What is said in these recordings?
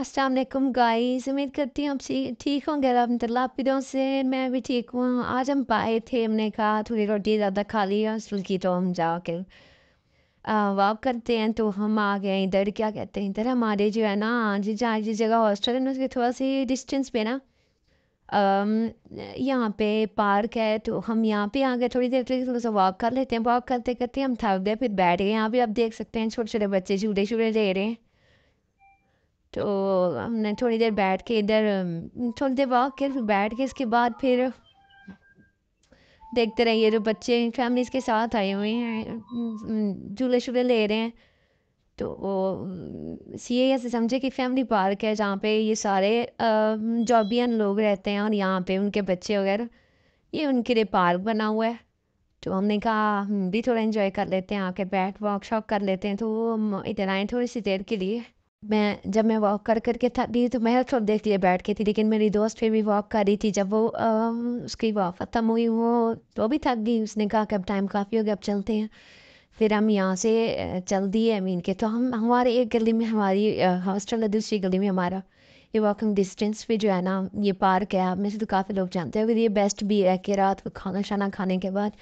अस्सलाम गाइस उम्मीद करती हूँ आप ठीक होंगे अलहमदिल्ला आप लोगों से मैं भी ठीक हूँ आज हम पाए थे हमने कहा थोड़ी रोटी ज़्यादा खा ली और फुल्की तो हम कर वॉक करते हैं तो हम आ गए इधर क्या कहते हैं इधर हमारे जो है ना जिस जहाँ जिस जगह हॉस्टल है ना उसके थोड़ा सी डिस्टेंस पे ना यहाँ पे पार्क है तो हम यहाँ पे आ गए थोड़ी देर थोड़ी थोड़ा सा वॉक कर लेते हैं वॉक करते करते हम थक गए फिर बैठ गए यहाँ भी आप देख सकते हैं छोटे छोटे बच्चे झूले झूले ले रहे हैं तो हमने थोड़ी देर बैठ के इधर थोड़ी देर वॉक के बैठ के इसके बाद फिर देखते रहिए जो बच्चे फैमिलीज के साथ आए हुए हैं झूले शूले ले रहे हैं तो वो सी ए ऐसे समझे कि फैमिली पार्क है जहाँ पे ये सारे जॉबियन लोग रहते हैं और यहाँ पे उनके बच्चे वगैरह ये उनके लिए पार्क बना हुआ है तो हमने कहा हम भी थोड़ा इन्जॉय कर लेते हैं आके बैठ वॉक शॉक कर लेते हैं तो वो इधर आए थोड़ी सी देर के लिए मैं जब मैं वॉक कर करके के थकी तो मैं सब देख लिए बैठ के थी लेकिन मेरी दोस्त फिर भी वॉक कर रही थी जब वो आ, उसकी वॉक ख़त्म हुई वो तो भी थक गई उसने कहा कि अब टाइम काफ़ी हो गया अब चलते हैं फिर हम यहाँ से चल दिए अमीन के तो हम हमारे एक गली में हमारी हॉस्टल है दूसरी गली में हमारा ये वॉकिंग डिस्टेंस भी जो है ना ये पार्क है आप में से तो काफ़ी लोग जानते हैं और ये बेस्ट भी है कि रात को खाना शाना खाने के बाद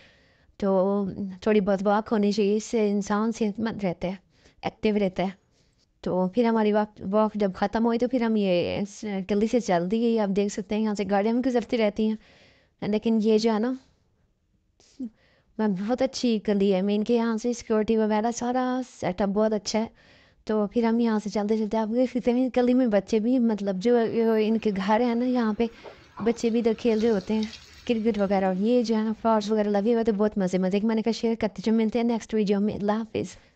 तो थोड़ी बहुत वॉक होनी चाहिए इससे इंसान सेहतमंद रहता है एक्टिव रहता है तो फिर हमारी वॉक जब ख़त्म हुई तो फिर हम ये गली से चल दिए आप देख सकते हैं यहाँ से गाड़ियाँ भी गुजरती रहती हैं लेकिन ये जो है ना मैं बहुत अच्छी गली है मेन के यहाँ से सिक्योरिटी वगैरह सारा सेटअप बहुत अच्छा है तो फिर हम यहाँ से चलते चलते आप देख सकते हैं गली में बच्चे भी मतलब जो इनके घर हैं ना यहाँ पर बच्चे भी इधर खेल रहे होते हैं क्रिकेट वगैरह और ये जो है ना फ्लॉर्स वगैरह लगे हुए तो बहुत मज़े मज़े एक मैंने कहा शेयर करते जो मिलते हैं नेक्स्ट वीडियो में अल्लाह हाफिज़